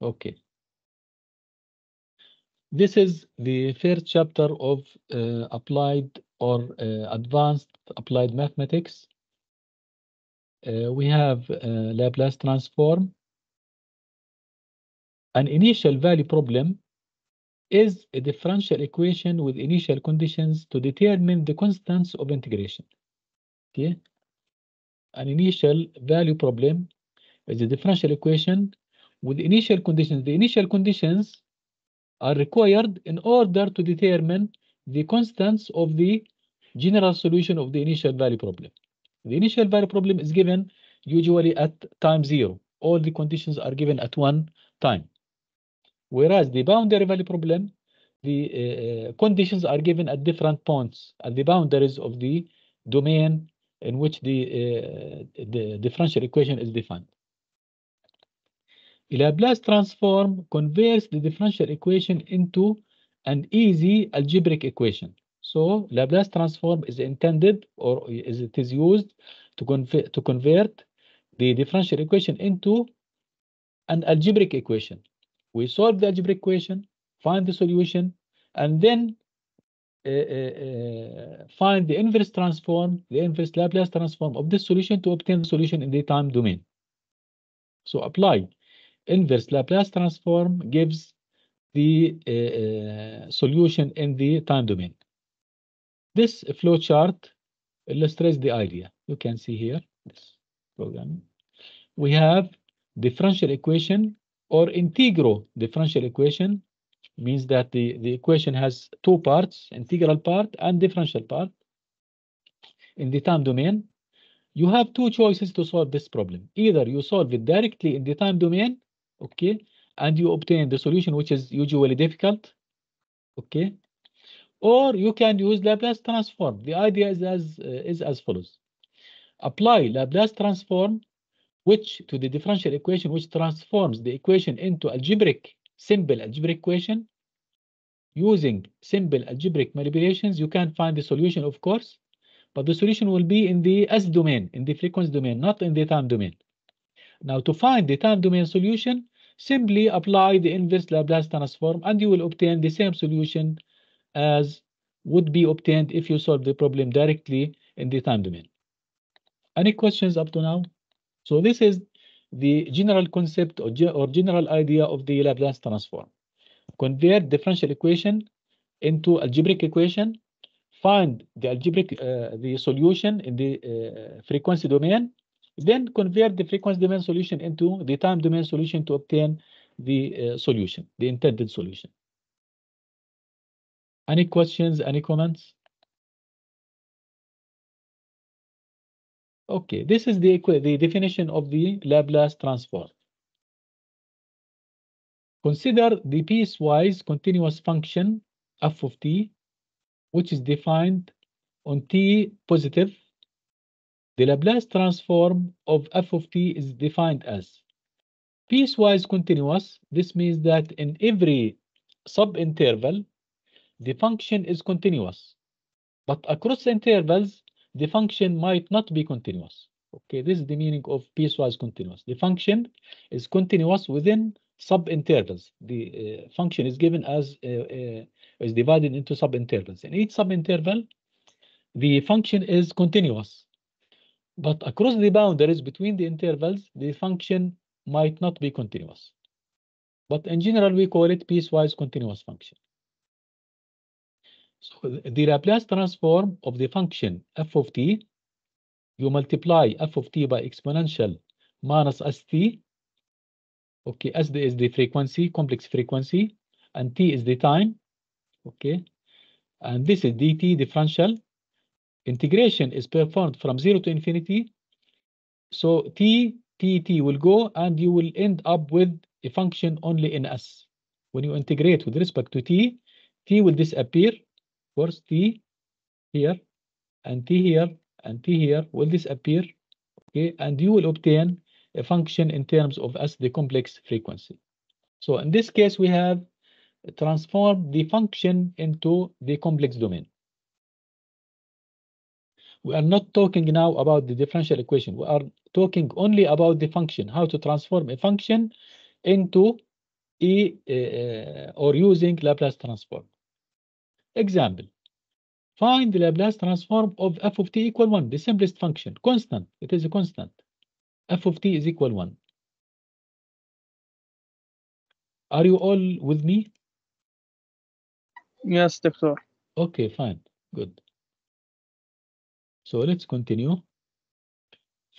Okay. This is the first chapter of uh, applied or uh, advanced applied mathematics. Uh, we have uh, Laplace transform. An initial value problem is a differential equation with initial conditions to determine the constants of integration. Okay. An initial value problem is a differential equation with initial conditions. The initial conditions are required in order to determine the constants of the general solution of the initial value problem. The initial value problem is given usually at time zero. All the conditions are given at one time. Whereas the boundary value problem, the uh, conditions are given at different points, at the boundaries of the domain in which the, uh, the differential equation is defined. Laplace transform converts the differential equation into an easy algebraic equation. So Laplace transform is intended or is it is used to, convert to convert the differential equation into an algebraic equation. We solve the algebraic equation, find the solution, and then uh, uh, uh, find the inverse transform, the inverse Laplace transform of this solution to obtain the solution in the time domain. So apply inverse Laplace transform gives the uh, uh, solution in the time domain. This flowchart illustrates the idea. You can see here this program. We have differential equation or integral differential equation means that the, the equation has two parts, integral part and differential part. In the time domain, you have two choices to solve this problem. Either you solve it directly in the time domain okay and you obtain the solution which is usually difficult okay or you can use Laplace transform the idea is as uh, is as follows apply Laplace transform which to the differential equation which transforms the equation into algebraic simple algebraic equation using simple algebraic manipulations you can find the solution of course but the solution will be in the S domain in the frequency domain not in the time domain now to find the time domain solution, simply apply the inverse Laplace transform and you will obtain the same solution as would be obtained if you solve the problem directly in the time domain. Any questions up to now? So this is the general concept or, ge or general idea of the Laplace transform. Convert differential equation into algebraic equation, find the algebraic uh, the solution in the uh, frequency domain, then convert the frequency domain solution into the time domain solution to obtain the uh, solution, the intended solution. Any questions, any comments? Okay, this is the, the definition of the Laplace transform. Consider the piecewise continuous function f of t, which is defined on t positive the Laplace transform of f of t is defined as piecewise continuous. This means that in every subinterval, the function is continuous. But across intervals, the function might not be continuous. Okay, this is the meaning of piecewise continuous. The function is continuous within subintervals. The uh, function is given as uh, uh, is divided into subintervals. In each subinterval, the function is continuous. But across the boundaries between the intervals, the function might not be continuous. But in general, we call it piecewise continuous function. So the Laplace transform of the function f of t, you multiply f of t by exponential minus st. Okay, sd is the frequency, complex frequency, and t is the time. Okay, and this is dt differential integration is performed from 0 to infinity, so t, t, t will go and you will end up with a function only in S. When you integrate with respect to t, t will disappear. First t here and t here and t here will disappear. Okay, and you will obtain a function in terms of S, the complex frequency. So in this case, we have transformed the function into the complex domain. We are not talking now about the differential equation. We are talking only about the function, how to transform a function into E uh, uh, or using Laplace transform. Example, find the Laplace transform of f of t equal 1, the simplest function, constant. It is a constant. f of t is equal 1. Are you all with me? Yes, Doctor. Okay, fine. Good. So let's continue.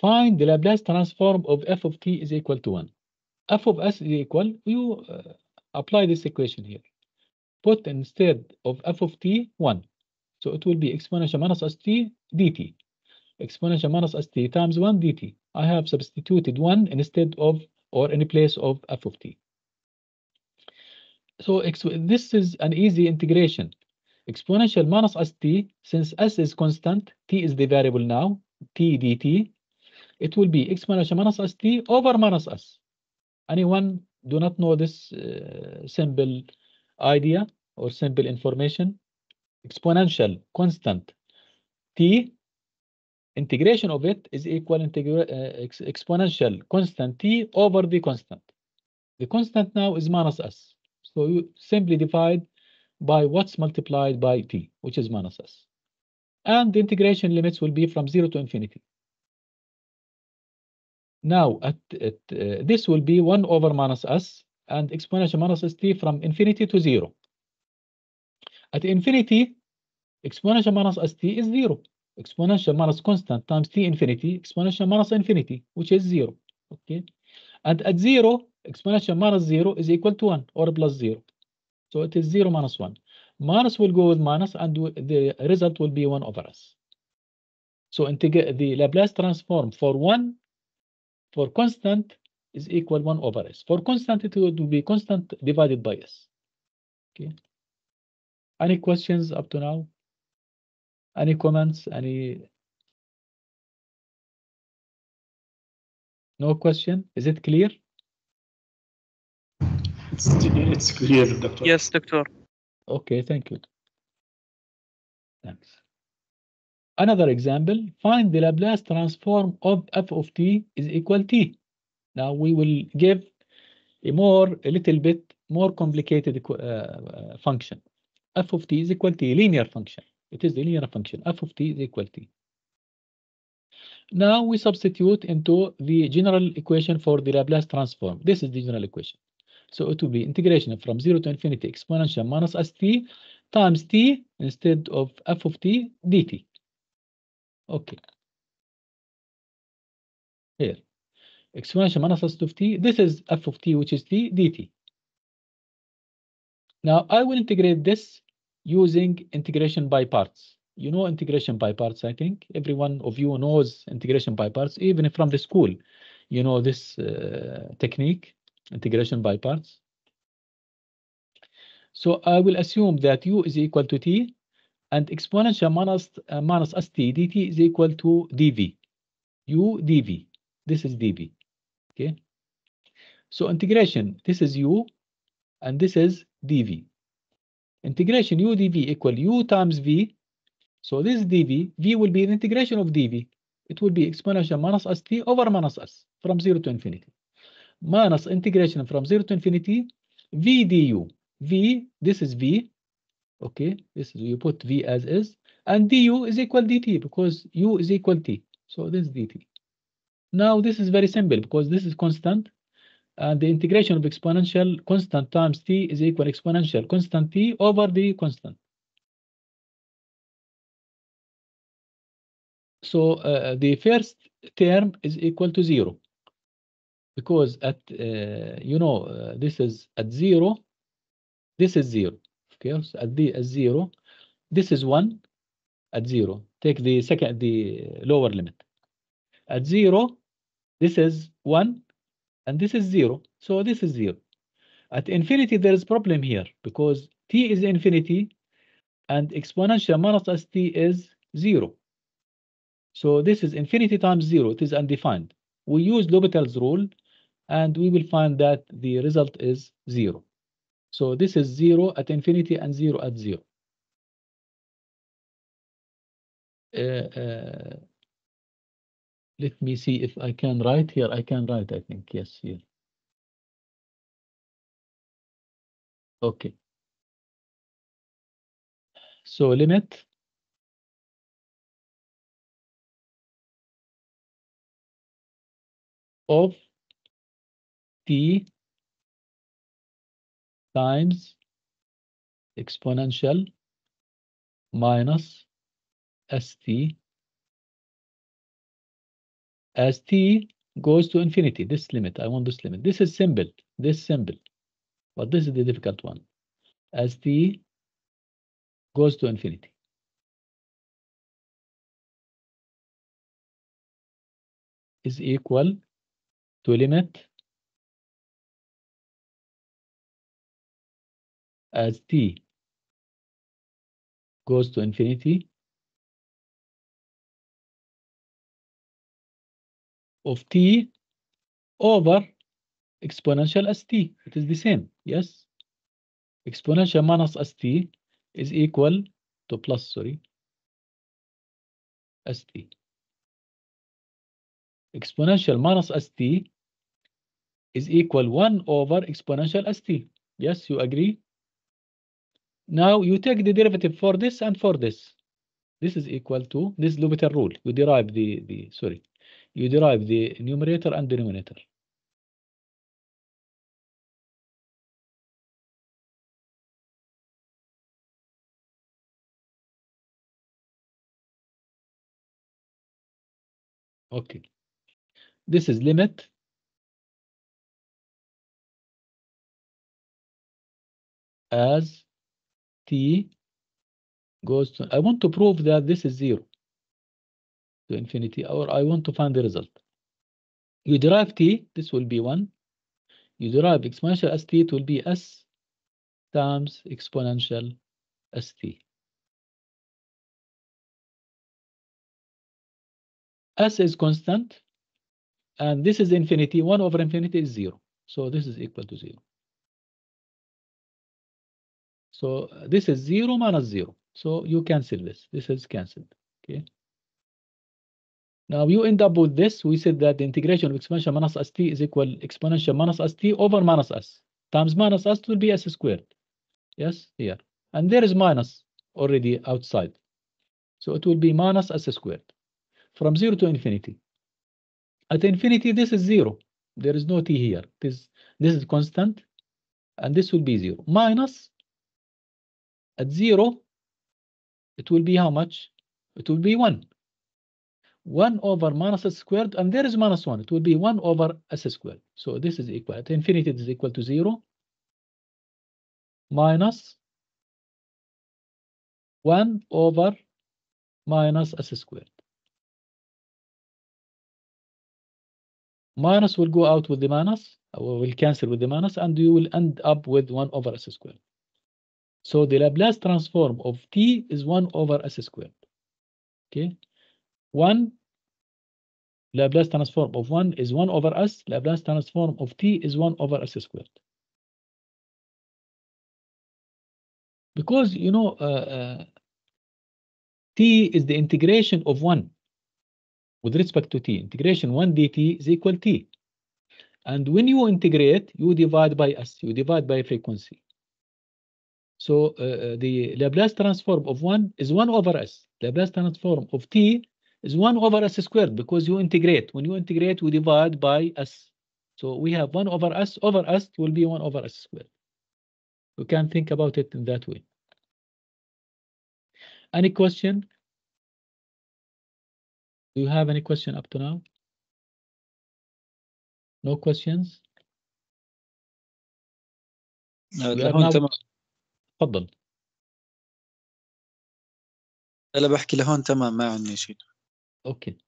Find the Laplace transform of f of t is equal to 1. f of s is equal, you uh, apply this equation here. Put instead of f of t, 1. So it will be exponential minus st dt. Exponential minus st times 1 dt. I have substituted 1 instead of or in place of f of t. So this is an easy integration exponential minus st, since s is constant, t is the variable now, t dt, it will be exponential minus st over minus s. Anyone do not know this uh, simple idea or simple information? Exponential, constant, t, integration of it is equal integra uh, ex exponential constant t over the constant. The constant now is minus s. So you simply divide by what's multiplied by t, which is minus s. And the integration limits will be from 0 to infinity. Now, at, at uh, this will be 1 over minus s and exponential minus st from infinity to 0. At infinity, exponential minus st is 0. Exponential minus constant times t infinity, exponential minus infinity, which is 0. Okay. And at 0, exponential minus 0 is equal to 1 or plus 0. So it is 0 minus 1. Minus will go with minus and the result will be 1 over s. So the Laplace transform for 1 for constant is equal 1 over s. For constant, it will be constant divided by s. Okay. Any questions up to now? Any comments? Any? No question? Is it clear? it's, it's clear, Doctor. Yes, Doctor. Okay, thank you. Thanks. Another example, find the Laplace transform of f of t is equal t. Now we will give a more, a little bit more complicated uh, uh function. f of t is equal to a linear function. It is a linear function. f of t is equal t. Now we substitute into the general equation for the Laplace transform. This is the general equation. So it will be integration from 0 to infinity exponential minus st times t instead of f of t dt. Okay. Here, exponential minus st of t, this is f of t, which is t dt. Now, I will integrate this using integration by parts. You know integration by parts, I think. every one of you knows integration by parts, even from the school. You know this uh, technique integration by parts. So I will assume that u is equal to t and exponential minus, uh, minus st dt is equal to dv, u dv. This is dv, okay? So integration, this is u and this is dv. Integration u dv equal u times v. So this dv, v will be the integration of dv. It will be exponential minus st over minus s from 0 to infinity minus integration from 0 to infinity v du. v, this is v, okay? This is, you put v as is. And du is equal dt because u is equal t. So this is dt. Now this is very simple because this is constant. And the integration of exponential constant times t is equal exponential constant t over the constant. So uh, the first term is equal to zero because at uh, you know uh, this is at zero this is zero okay so at the at zero this is one at zero take the second the lower limit at zero this is one and this is zero so this is zero at infinity there is problem here because t is infinity and exponential minus st is zero so this is infinity times zero it is undefined we use L'Hopital's rule and we will find that the result is zero. So this is zero at infinity and zero at zero. Uh, uh, let me see if I can write here. I can write, I think. Yes, here. Okay. So limit. of t times exponential minus st. As t goes to infinity, this limit, I want this limit. This is simple, this simple, but this is the difficult one. As t goes to infinity. is equal to limit as t goes to infinity of t over exponential st. It is the same, yes? Exponential minus st is equal to plus, sorry, st. Exponential minus st is equal 1 over exponential st. Yes, you agree? Now you take the derivative for this and for this. This is equal to this limit rule. You derive the, the sorry, you derive the numerator and denominator. Okay. This is limit as t goes to, I want to prove that this is zero to infinity, or I want to find the result. You derive t, this will be 1. You derive exponential st, it will be s times exponential st. s is constant, and this is infinity. 1 over infinity is 0. So this is equal to 0. So this is 0 minus 0. So you cancel this. This is cancelled. Okay. Now you end up with this. We said that the integration of exponential minus st is equal exponential minus st over minus s times minus s will be s squared. Yes, here. And there is minus already outside. So it will be minus s squared from 0 to infinity. At infinity, this is 0. There is no t here. This, this is constant, and this will be 0. Minus at 0, it will be how much? It will be 1. 1 over minus s squared, and there is minus 1. It will be 1 over s squared. So this is equal. At infinity, it is equal to 0 minus 1 over minus s squared. Minus will go out with the minus, or uh, will cancel with the minus, and you will end up with 1 over s squared. So the Laplace transform of T is 1 over S squared. Okay. 1 Laplace transform of 1 is 1 over S. Laplace transform of T is 1 over S squared. Because, you know, uh, uh, T is the integration of 1 with respect to T. Integration 1 dt is equal T. And when you integrate, you divide by S. You divide by frequency. So uh, uh, the Laplace transform of 1 is 1 over s. Laplace transform of t is 1 over s squared because you integrate. When you integrate, we divide by s. So we have 1 over s over s will be 1 over s squared. You can think about it in that way. Any question? Do you have any question up to now? No questions? No, تفضل انا بحكي لهون تمام ما عندي شيء اوكي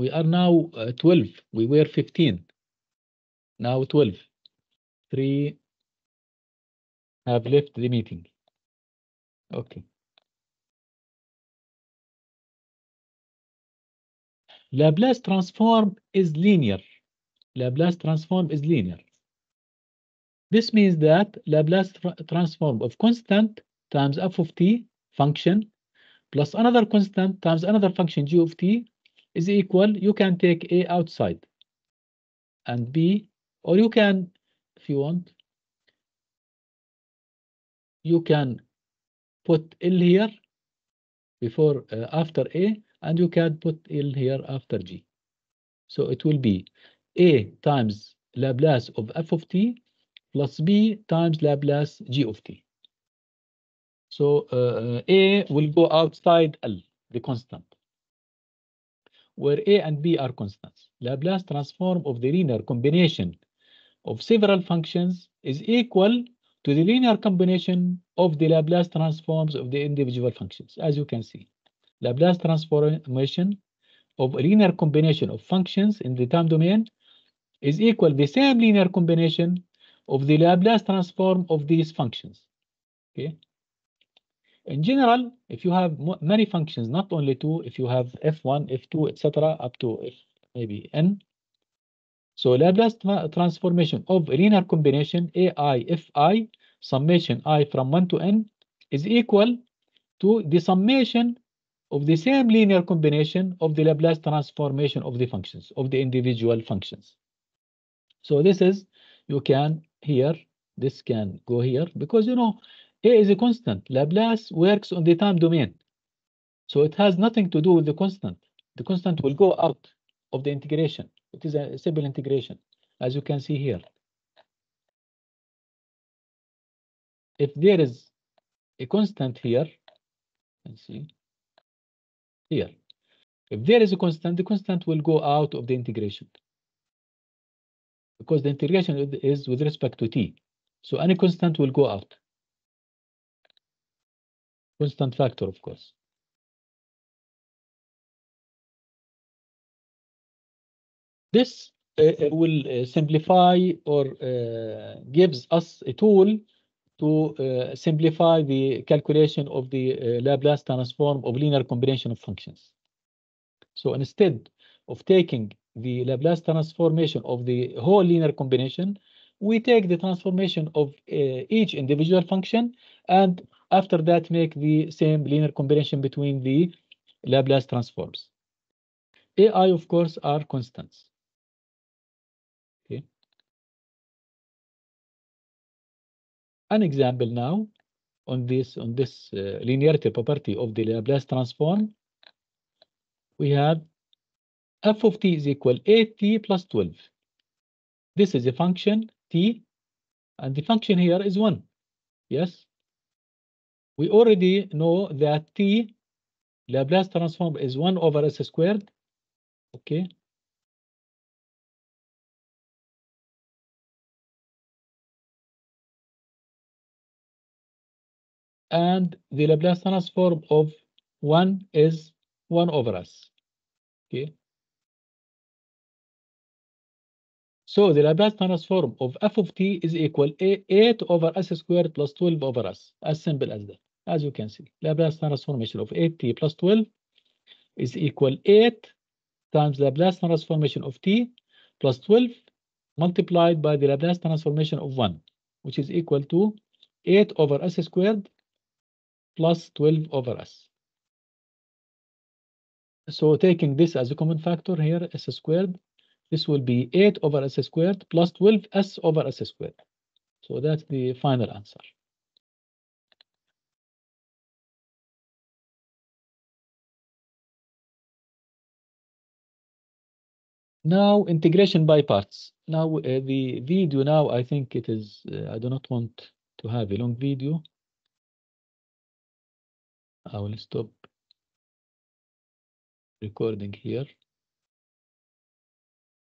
we are now 12 we were 15 now 12 3 have left the meeting okay Laplace transform is linear Laplace transform is linear This means that Laplace transform of constant times f of t function plus another constant times another function g of t is equal, you can take A outside and B, or you can, if you want, you can put L here before uh, after A, and you can put L here after G. So it will be A times Laplace of f of t plus b times Laplace g of t. So uh, uh, a will go outside L, the constant, where a and b are constants. Laplace transform of the linear combination of several functions is equal to the linear combination of the Laplace transforms of the individual functions, as you can see. Laplace transformation of linear combination of functions in the time domain is equal the same linear combination of the Laplace transform of these functions. Okay. In general, if you have many functions, not only two, if you have f1, f2, etc., up to f maybe n. So Laplace tra transformation of a linear combination ai fi summation i from 1 to n is equal to the summation of the same linear combination of the Laplace transformation of the functions, of the individual functions. So this is, you can here. This can go here because, you know, A is a constant. Laplace works on the time domain. So it has nothing to do with the constant. The constant will go out of the integration. It is a simple integration, as you can see here. If there is a constant here, see here. If there is a constant, the constant will go out of the integration because the integration is with respect to t. So any constant will go out. Constant factor, of course. This uh, uh will uh, simplify or uh, gives us a tool to uh, simplify the calculation of the uh, Laplace transform of linear combination of functions. So instead of taking the Laplace transformation of the whole linear combination, we take the transformation of uh, each individual function and after that make the same linear combination between the Laplace transforms. AI, of course, are constants. Okay. An example now on this on this uh, linearity property of the Laplace transform, we have f of t is equal 8t plus 12. This is a function t, and the function here is 1. Yes? We already know that t Laplace transform is 1 over s squared. Okay. And the Laplace transform of 1 is 1 over s. Okay. So the Laplace transform of f of t is equal a 8 over s squared plus 12 over s, as simple as that. As you can see, Laplace transformation of 8t plus 12 is equal 8 times Laplace transformation of t plus 12 multiplied by the Laplace transformation of 1, which is equal to 8 over s squared plus 12 over s. So taking this as a common factor here, s squared this will be 8 over s squared plus 12s over s squared. So that's the final answer. Now integration by parts. Now uh, the video now I think it is, uh, I do not want to have a long video. I will stop recording here.